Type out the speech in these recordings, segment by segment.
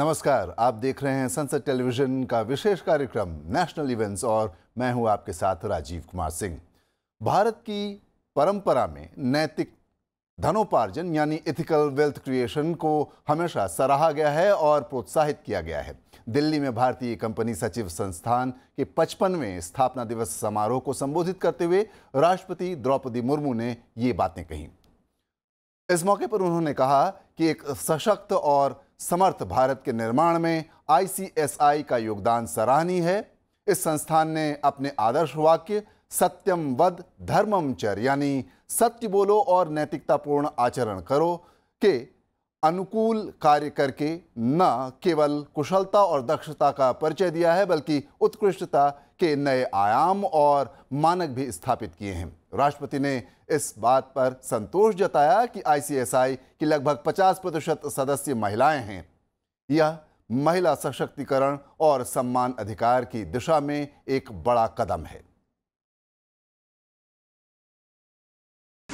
नमस्कार आप देख रहे हैं संसद टेलीविजन का विशेष कार्यक्रम नेशनल इवेंट्स और मैं हूं आपके साथ राजीव कुमार सिंह भारत की परंपरा में नैतिक धनोपार्जन यानी इथिकल वेल्थ क्रिएशन को हमेशा सराहा गया है और प्रोत्साहित किया गया है दिल्ली में भारतीय कंपनी सचिव संस्थान के पचपनवें स्थापना दिवस समारोह को संबोधित करते हुए राष्ट्रपति द्रौपदी मुर्मू ने ये बातें कही इस मौके पर उन्होंने कहा कि एक सशक्त और समर्थ भारत के निर्माण में आईसीएसआई का योगदान सराहनीय है इस संस्थान ने अपने आदर्श वाक्य सत्यम वद धर्मम चर यानी सत्य बोलो और नैतिकतापूर्ण आचरण करो के अनुकूल कार्य करके न केवल कुशलता और दक्षता का परिचय दिया है बल्कि उत्कृष्टता के नए आयाम और मानक भी स्थापित किए हैं राष्ट्रपति ने इस बात पर संतोष जताया कि आईसीएसआई की लगभग 50 प्रतिशत सदस्य महिलाएं हैं यह महिला सशक्तिकरण और सम्मान अधिकार की दिशा में एक बड़ा कदम है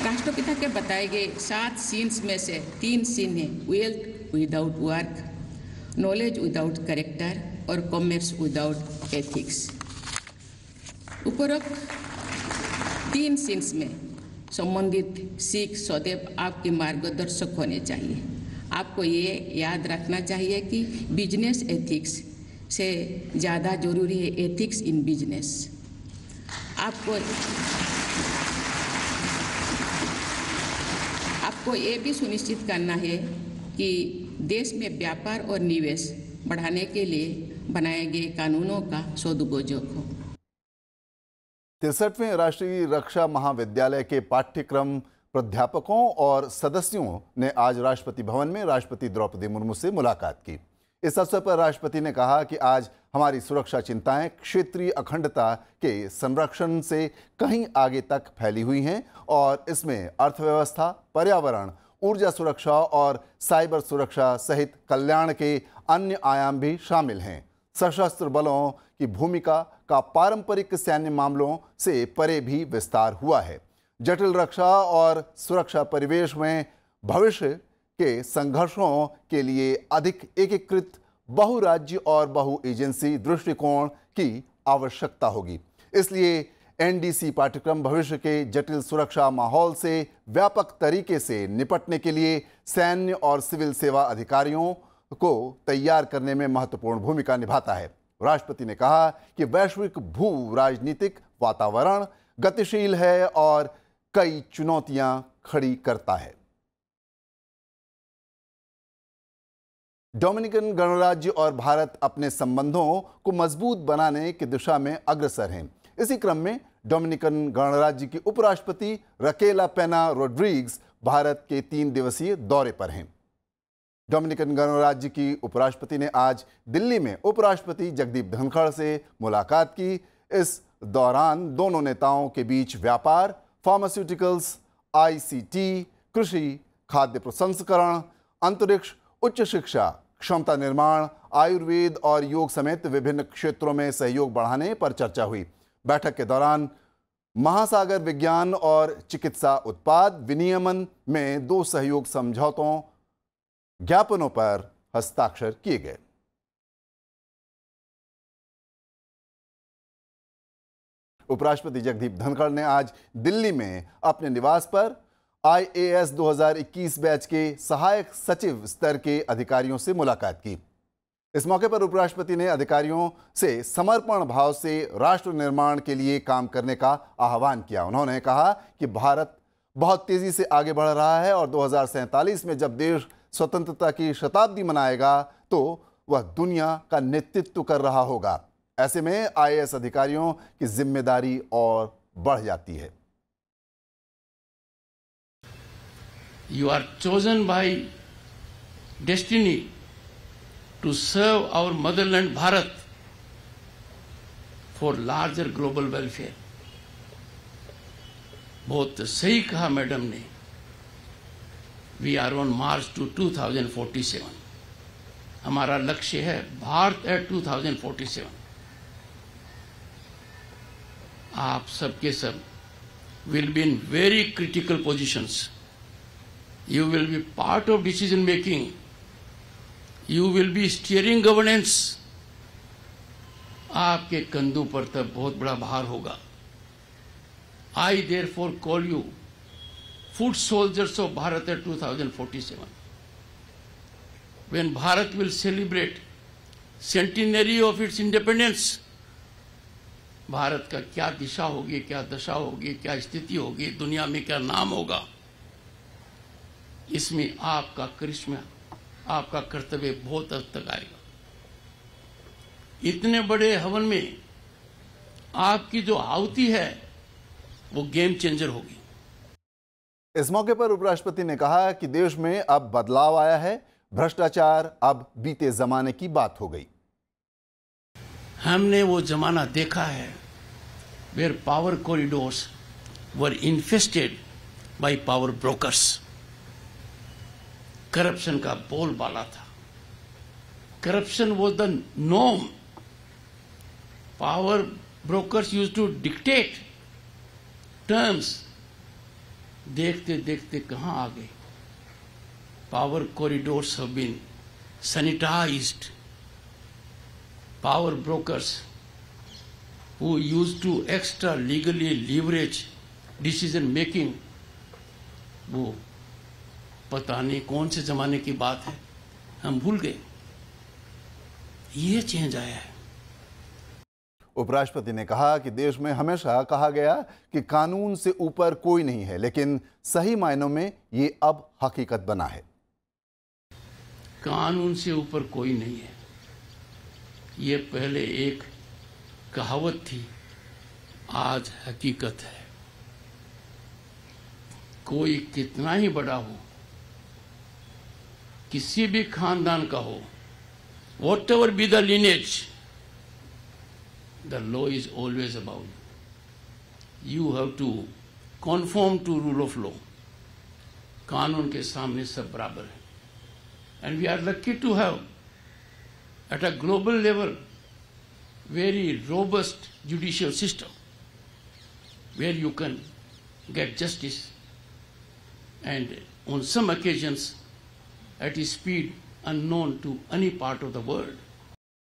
राष्ट्रपिता के बताए गए सात सीन्स में से तीन सीन है wealth without work knowledge without character और कॉमर्स विदाउट एथिक्स उपरोक्त तीन सिंस में संबंधित सिख सदैव आपके मार्गदर्शक होने चाहिए आपको ये याद रखना चाहिए कि बिजनेस एथिक्स से ज़्यादा जरूरी है एथिक्स इन बिजनेस आपको आपको ये भी सुनिश्चित करना है कि देश में व्यापार और निवेश बढ़ाने के लिए बनाए गए कानूनों का सदुपयोग हो तिरसठवें राष्ट्रीय रक्षा महाविद्यालय के पाठ्यक्रम प्राध्यापकों और सदस्यों ने आज राष्ट्रपति भवन में राष्ट्रपति द्रौपदी मुर्मू से मुलाकात की इस अवसर पर राष्ट्रपति ने कहा कि आज हमारी सुरक्षा चिंताएं क्षेत्रीय अखंडता के संरक्षण से कहीं आगे तक फैली हुई हैं और इसमें अर्थव्यवस्था पर्यावरण ऊर्जा सुरक्षा और साइबर सुरक्षा सहित कल्याण के अन्य आयाम भी शामिल हैं सशस्त्र बलों की भूमिका का पारंपरिक सैन्य मामलों से परे भी विस्तार हुआ है जटिल रक्षा और सुरक्षा परिवेश में भविष्य के संघर्षों के लिए अधिक एकीकृत बहुराज्य और बहु एजेंसी दृष्टिकोण की आवश्यकता होगी इसलिए एनडीसी पाठ्यक्रम भविष्य के जटिल सुरक्षा माहौल से व्यापक तरीके से निपटने के लिए सैन्य और सिविल सेवा अधिकारियों को तैयार करने में महत्वपूर्ण भूमिका निभाता है राष्ट्रपति ने कहा कि वैश्विक भू राजनीतिक वातावरण गतिशील है और कई चुनौतियां खड़ी करता है डोमिनिकन गणराज्य और भारत अपने संबंधों को मजबूत बनाने की दिशा में अग्रसर हैं इसी क्रम में डोमिनिकन गणराज्य की उपराष्ट्रपति रकेला पेना रोड्रिग्स भारत के तीन दिवसीय दौरे पर हैं डोमिनिकन गणराज्य की उपराष्ट्रपति ने आज दिल्ली में उपराष्ट्रपति जगदीप धनखड़ से मुलाकात की इस दौरान दोनों नेताओं के बीच व्यापार फार्मास्यूटिकल्स आईसीटी, कृषि खाद्य प्रसंस्करण अंतरिक्ष उच्च शिक्षा क्षमता निर्माण आयुर्वेद और योग समेत विभिन्न क्षेत्रों में सहयोग बढ़ाने पर चर्चा हुई बैठक के दौरान महासागर विज्ञान और चिकित्सा उत्पाद विनियमन में दो सहयोग समझौतों ज्ञापनों पर हस्ताक्षर किए गए उपराष्ट्रपति जगदीप धनखड़ ने आज दिल्ली में अपने निवास पर आईएएस 2021 बैच के सहायक सचिव स्तर के अधिकारियों से मुलाकात की इस मौके पर उपराष्ट्रपति ने अधिकारियों से समर्पण भाव से राष्ट्र निर्माण के लिए काम करने का आह्वान किया उन्होंने कहा कि भारत बहुत तेजी से आगे बढ़ रहा है और दो में जब देश स्वतंत्रता की शताब्दी मनाएगा तो वह दुनिया का नेतृत्व कर रहा होगा ऐसे में आईएएस अधिकारियों की जिम्मेदारी और बढ़ जाती है you are chosen by destiny to serve our motherland Bharat for larger global welfare बहुत सही कहा मैडम ने we are on march to 2047 हमारा लक्ष्य है भारत एट 2047 आप सबके सब will be in very critical positions you will be part of decision making you will be steering governance आपके कंधों पर तब बहुत बड़ा भार होगा I therefore call you foot soldiers of Bharat है two thousand forty seven when Bharat will celebrate centenary of its independence Bharat का क्या दिशा होगी क्या दशा होगी क्या स्थिति होगी दुनिया में क्या नाम होगा इसमें आपका करिश्मा आपका कर्तव्य बहुत हद तक आएगा इतने बड़े हवन में आपकी जो आहुति है वो गेम चेंजर होगी इस मौके पर उपराष्ट्रपति ने कहा कि देश में अब बदलाव आया है भ्रष्टाचार अब बीते जमाने की बात हो गई हमने वो जमाना देखा है where power corridors were infested by power brokers corruption का बोलबाला था करप्शन वॉज द नॉम power brokers used to dictate terms देखते देखते कहा आ गए power corridor have been sanitize power brokers who used to extra legally leverage decision making वो पता नहीं कौन से जमाने की बात है हम भूल गए ये चेंज आया है उपराष्ट्रपति ने कहा कि देश में हमेशा कहा गया कि कानून से ऊपर कोई नहीं है लेकिन सही मायनों में ये अब हकीकत बना है कानून से ऊपर कोई नहीं है ये पहले एक कहावत थी आज हकीकत है कोई कितना ही बड़ा हो किसी भी खानदान का हो whatever be the lineage the law is always about. You have to conform to rule of law. कानून ke सामने sab बराबर hai, and we are lucky to have, at a global level, very robust judicial system where you can get justice and on some occasions at a speed unknown to any part of the world.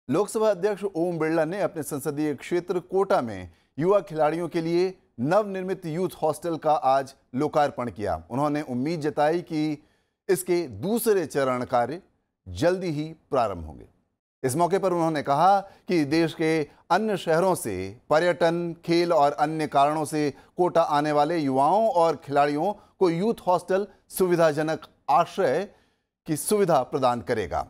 Lok Sabha अध्यक्ष ओम बिरला ने अपने संसदीय क्षेत्र कोटा में युवा खिलाड़ियों के लिए नवनिर्मित यूथ हॉस्टल का आज लोकार्पण किया उन्होंने उम्मीद जताई कि इसके दूसरे चरण कार्य जल्दी ही प्रारंभ होंगे इस मौके पर उन्होंने कहा कि देश के अन्य शहरों से पर्यटन खेल और अन्य कारणों से कोटा आने वाले युवाओं और खिलाड़ियों को यूथ हॉस्टल सुविधाजनक आश्रय की सुविधा प्रदान करेगा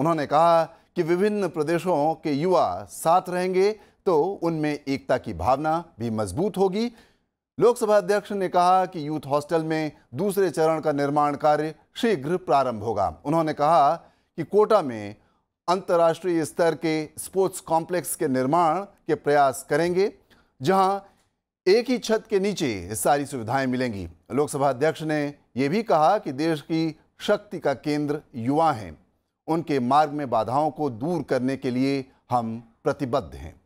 उन्होंने कहा कि विभिन्न प्रदेशों के युवा साथ रहेंगे तो उनमें एकता की भावना भी मजबूत होगी लोकसभा अध्यक्ष ने कहा कि यूथ हॉस्टल में दूसरे चरण का निर्माण कार्य शीघ्र प्रारंभ होगा उन्होंने कहा कि कोटा में अंतर्राष्ट्रीय स्तर के स्पोर्ट्स कॉम्प्लेक्स के निर्माण के प्रयास करेंगे जहां एक ही छत के नीचे सारी सुविधाएं मिलेंगी लोकसभा अध्यक्ष ने यह भी कहा कि देश की शक्ति का केंद्र युवा हैं उनके मार्ग में बाधाओं को दूर करने के लिए हम प्रतिबद्ध हैं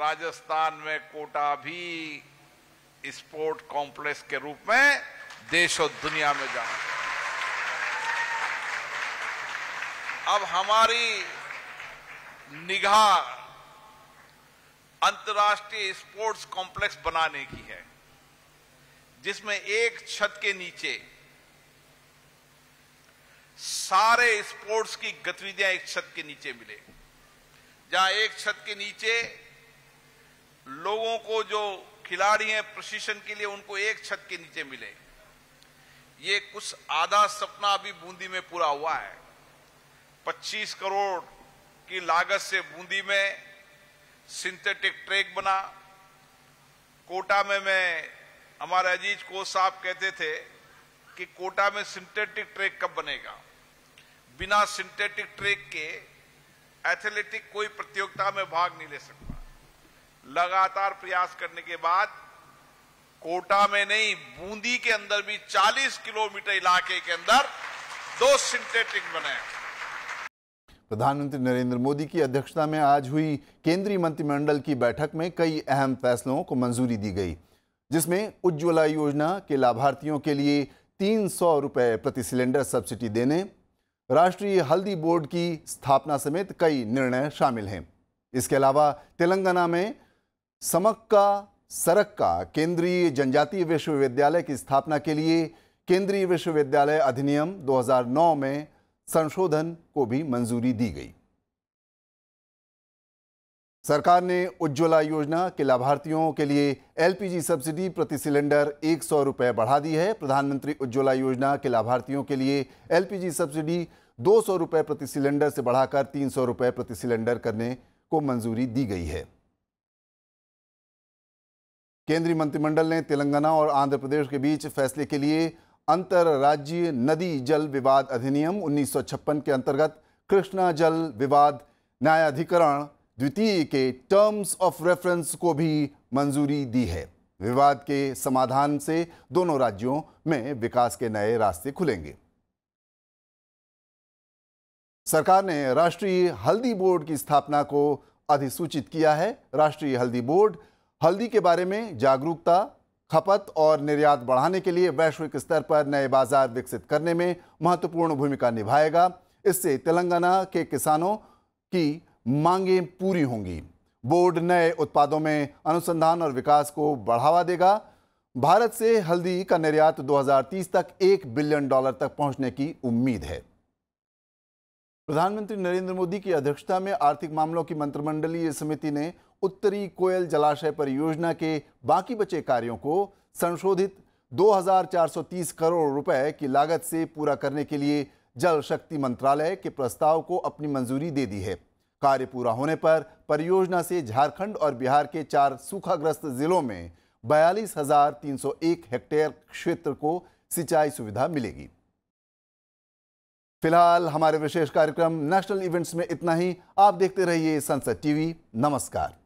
राजस्थान में कोटा भी स्पोर्ट कॉम्प्लेक्स के रूप में देश और दुनिया में जा अब हमारी निगाह अंतर्राष्ट्रीय स्पोर्ट्स कॉम्प्लेक्स बनाने की है जिसमें एक छत के नीचे सारे स्पोर्ट्स की गतिविधियां एक छत के नीचे मिले जहां एक छत के नीचे लोगों को जो खिलाड़ी हैं प्रशिक्षण के लिए उनको एक छत के नीचे मिले ये कुछ आधा सपना अभी बूंदी में पूरा हुआ है 25 करोड़ की लागत से बूंदी में सिंथेटिक ट्रैक बना कोटा में मैं हमारे अजीज कोच साहब कहते थे कि कोटा में सिंथेटिक ट्रैक कब बनेगा बिना सिंथेटिक ट्रैक के एथलेटिक कोई प्रतियोगिता में भाग नहीं ले सकता लगातार प्रयास करने के बाद कोटा में नहीं बूंदी के अंदर भी 40 किलोमीटर इलाके के अंदर दो सिंथेटिक बने प्रधानमंत्री नरेंद्र मोदी की अध्यक्षता में आज हुई केंद्रीय मंत्रिमंडल की बैठक में कई अहम फैसलों को मंजूरी दी गई जिसमें उज्ज्वला योजना के लाभार्थियों के लिए तीन सौ रुपये प्रति सिलेंडर सब्सिडी देने राष्ट्रीय हल्दी बोर्ड की स्थापना समेत कई निर्णय शामिल हैं इसके अलावा तेलंगाना में समक्का सरक्का केंद्रीय जनजातीय विश्वविद्यालय की स्थापना के लिए केंद्रीय विश्वविद्यालय अधिनियम 2009 में संशोधन को भी मंजूरी दी गई सरकार ने उज्ज्वला योजना के लाभार्थियों के लिए एलपीजी सब्सिडी प्रति सिलेंडर एक सौ रुपये बढ़ा दी है प्रधानमंत्री उज्ज्वला योजना के लाभार्थियों के लिए एलपीजी सब्सिडी दो सौ रुपये प्रति सिलेंडर से बढ़ाकर तीन सौ रुपये प्रति सिलेंडर करने को मंजूरी दी गई है केंद्रीय मंत्रिमंडल ने तेलंगाना और आंध्र प्रदेश के बीच फैसले के लिए अंतर्राज्यीय नदी जल विवाद अधिनियम उन्नीस के अंतर्गत कृष्णा जल विवाद न्यायाधिकरण द्वितीय के टर्म्स ऑफ रेफरेंस को भी मंजूरी दी है विवाद के समाधान से दोनों राज्यों में विकास के नए रास्ते खुलेंगे सरकार ने राष्ट्रीय हल्दी बोर्ड की स्थापना को अधिसूचित किया है राष्ट्रीय हल्दी बोर्ड हल्दी के बारे में जागरूकता खपत और निर्यात बढ़ाने के लिए वैश्विक स्तर पर नए बाजार विकसित करने में महत्वपूर्ण भूमिका निभाएगा इससे तेलंगाना के किसानों की मांगें पूरी होंगी बोर्ड नए उत्पादों में अनुसंधान और विकास को बढ़ावा देगा भारत से हल्दी का निर्यात 2030 तक एक बिलियन डॉलर तक पहुंचने की उम्मीद है प्रधानमंत्री नरेंद्र मोदी की अध्यक्षता में आर्थिक मामलों की मंत्रिमंडलीय समिति ने उत्तरी कोयल जलाशय परियोजना के बाकी बचे कार्यों को संशोधित 2430 करोड़ रुपए की लागत से पूरा करने के लिए जल शक्ति मंत्रालय के प्रस्ताव को अपनी मंजूरी दे दी है कार्य पूरा होने पर परियोजना से झारखंड और बिहार के चार सूखाग्रस्त जिलों में बयालीस हजार तीन सौ एक हेक्टेयर क्षेत्र को सिंचाई सुविधा मिलेगी फिलहाल हमारे विशेष कार्यक्रम नेशनल इवेंट्स में इतना ही आप देखते रहिए संसद टीवी नमस्कार